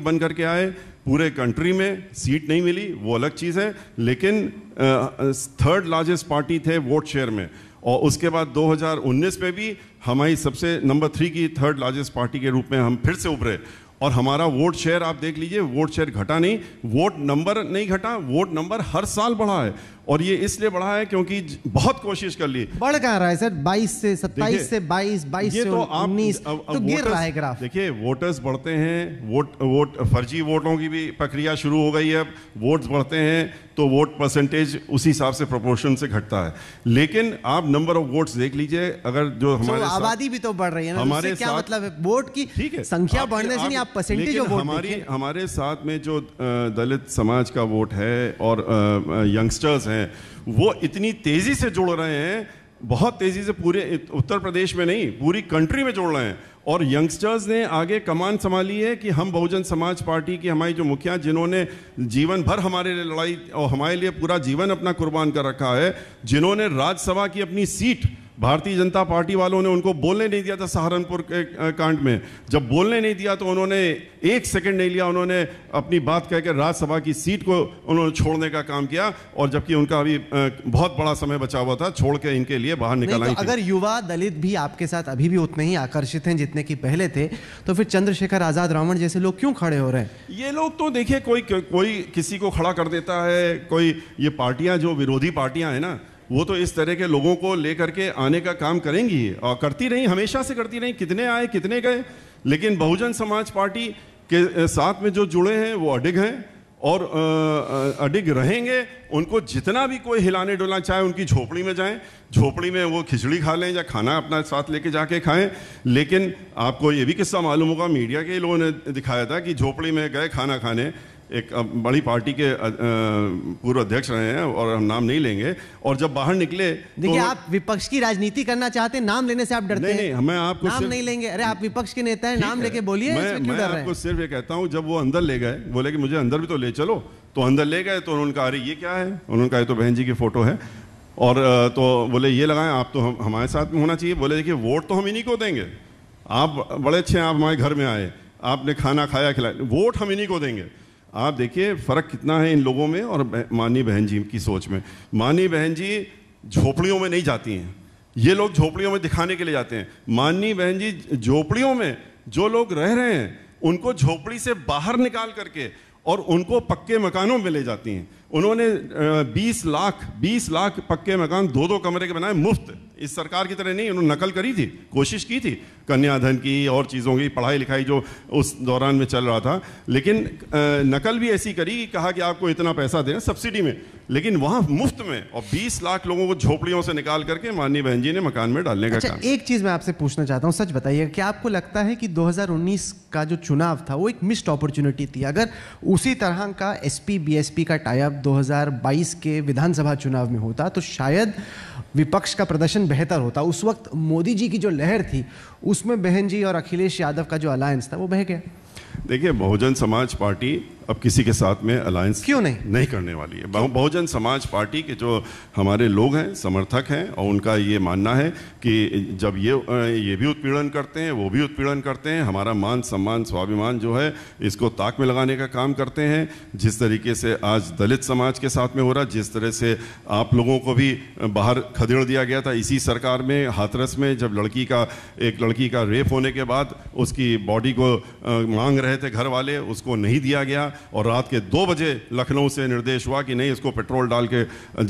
बन करके आए पूरे कंट्री में सीट नहीं मिली वो अलग चीज़ है लेकिन थर्ड लार्जेस्ट पार्टी थे वोट शेयर में और उसके बाद 2019 में भी हमारी सबसे नंबर थ्री की थर्ड लार्जेस्ट पार्टी के रूप में हम फिर से उभरे और हमारा वोट शेयर आप देख लीजिए वोट शेयर घटा नहीं वोट नंबर नहीं घटा वोट नंबर हर साल बढ़ा है और ये इसलिए बढ़ा है क्योंकि बहुत कोशिश कर ली बढ़ कहा रहा है सर 22 से 27 से 22 22 से तो आप, तो गिर रहा है ग्राफ देखिए वोटर्स बढ़ते हैं वोट वोट फर्जी वोटों की भी प्रक्रिया शुरू हो गई है अब वोट्स बढ़ते हैं तो वोट परसेंटेज उसी हिसाब से प्रोपोर्शन से घटता है लेकिन आप नंबर ऑफ वोट्स देख लीजिए अगर जो हमारे so, आबादी भी तो बढ़ रही है ना तो हमारे क्या मतलब है वोट की ठीक है संख्या बढ़ने से नहीं आप परसेंटेज वोट हमारी हमारे साथ में जो दलित समाज का वोट है और यंगस्टर्स हैं वो इतनी तेज़ी से जुड़ रहे हैं बहुत तेज़ी से पूरे उत्तर प्रदेश में नहीं पूरी कंट्री में जोड़ रहे हैं और यंगस्टर्स ने आगे कमान संभाली है कि हम बहुजन समाज पार्टी की हमारी जो मुखिया जिन्होंने जीवन भर हमारे लिए लड़ाई और हमारे लिए पूरा जीवन अपना कुर्बान कर रखा है जिन्होंने राज्यसभा की अपनी सीट भारतीय जनता पार्टी वालों ने उनको बोलने नहीं दिया था सहारनपुर के कांड में जब बोलने नहीं दिया तो उन्होंने एक सेकंड नहीं लिया उन्होंने अपनी बात कहकर राज्यसभा की सीट को उन्होंने छोड़ने का काम किया और जबकि उनका अभी बहुत बड़ा समय बचा हुआ था छोड़ के इनके लिए बाहर निकला तो अगर युवा दलित भी आपके साथ अभी भी उतने ही आकर्षित हैं जितने की पहले थे तो फिर चंद्रशेखर आजाद रावण जैसे लोग क्यों खड़े हो रहे हैं ये लोग तो देखिए कोई कोई किसी को खड़ा कर देता है कोई ये पार्टियां जो विरोधी पार्टियां हैं ना वो तो इस तरह के लोगों को लेकर के आने का काम करेंगी और करती रही हमेशा से करती रही कितने आए कितने गए लेकिन बहुजन समाज पार्टी के साथ में जो जुड़े हैं वो अडिग हैं और अडिग रहेंगे उनको जितना भी कोई हिलाने डुलाना चाहे उनकी झोपड़ी में जाएं झोपड़ी में वो खिचड़ी खा लें या खाना अपना साथ लेके जाके खाएं लेकिन आपको ये भी किस्सा मालूम होगा मीडिया के लोगों ने दिखाया था कि झोपड़ी में गए खाना खाने एक बड़ी पार्टी के पूर्व अध्यक्ष रहे हैं और हम नाम नहीं लेंगे और जब बाहर निकले तो देखिए तो आप विपक्ष की राजनीति करना चाहते हैं नाम लेने से आप डरते नहीं, नहीं हमें आपको नाम नहीं लेंगे अरे आप विपक्ष के नेता हैं नाम लेके बोलिए मैं, मैं आपको सिर्फ ये कहता हूँ जब वो अंदर ले गए बोले कि मुझे अंदर भी तो ले चलो तो अंदर ले गए तो उन्होंने कहा अरे ये क्या है उन्होंने कहा तो बहन जी की फोटो है और तो बोले ये लगाएं आप तो हम हमारे साथ में होना चाहिए बोले देखिए वोट तो हम इन्हीं को देंगे आप बड़े अच्छे हैं आप हमारे घर में आए आपने खाना खाया खिलाया वोट हम इन्हीं को देंगे आप देखिए फ़र्क कितना है इन लोगों में और मानी बहन जी की सोच में मानी बहन जी झोपड़ियों में नहीं जाती हैं ये लोग झोपड़ियों में दिखाने के लिए जाते हैं माननी बहन जी झोपड़ियों में जो लोग रह रहे हैं उनको झोपड़ी से बाहर निकाल करके और उनको पक्के मकानों में ले जाती हैं उन्होंने 20 लाख 20 लाख पक्के मकान दो दो कमरे के बनाए मुफ्त इस सरकार की तरह नहीं उन्होंने नकल करी थी कोशिश की थी कन्याधन की और चीज़ों की पढ़ाई लिखाई जो उस दौरान में चल रहा था लेकिन नकल भी ऐसी करी कि कहा कि आपको इतना पैसा दें सब्सिडी में लेकिन वहां मुफ्त में और 20 लाख लोगों को झोपड़ियों से निकाल करके माननीय बहन जी ने मकान में डालने का अच्छा, काम एक चीज मैं आपसे पूछना चाहता हूँ सच बताइए क्या आपको लगता है कि 2019 का जो चुनाव था वो एक मिस्ड अपॉर्चुनिटी थी अगर उसी तरह का एस पी का टाइप दो के विधानसभा चुनाव में होता तो शायद विपक्ष का प्रदर्शन बेहतर होता उस वक्त मोदी जी की जो लहर थी उसमें बहन जी और अखिलेश यादव का जो अलायंस था वो बह गया देखिए बहुजन समाज पार्टी अब किसी के साथ में अलायंस क्यों नहीं नहीं करने वाली है बहुजन समाज पार्टी के जो हमारे लोग हैं समर्थक हैं और उनका ये मानना है कि जब ये ये भी उत्पीड़न करते हैं वो भी उत्पीड़न करते हैं हमारा मान सम्मान स्वाभिमान जो है इसको ताक में लगाने का काम करते हैं जिस तरीके से आज दलित समाज के साथ में हो रहा जिस तरह से आप लोगों को भी बाहर खदेड़ दिया गया था इसी सरकार में हाथरस में जब लड़की का एक लड़की का रेप होने के बाद उसकी बॉडी को मांग रहे थे घर वाले उसको नहीं दिया गया और रात के दो बजे लखनऊ से निर्देश हुआ कि नहीं इसको पेट्रोल डाल के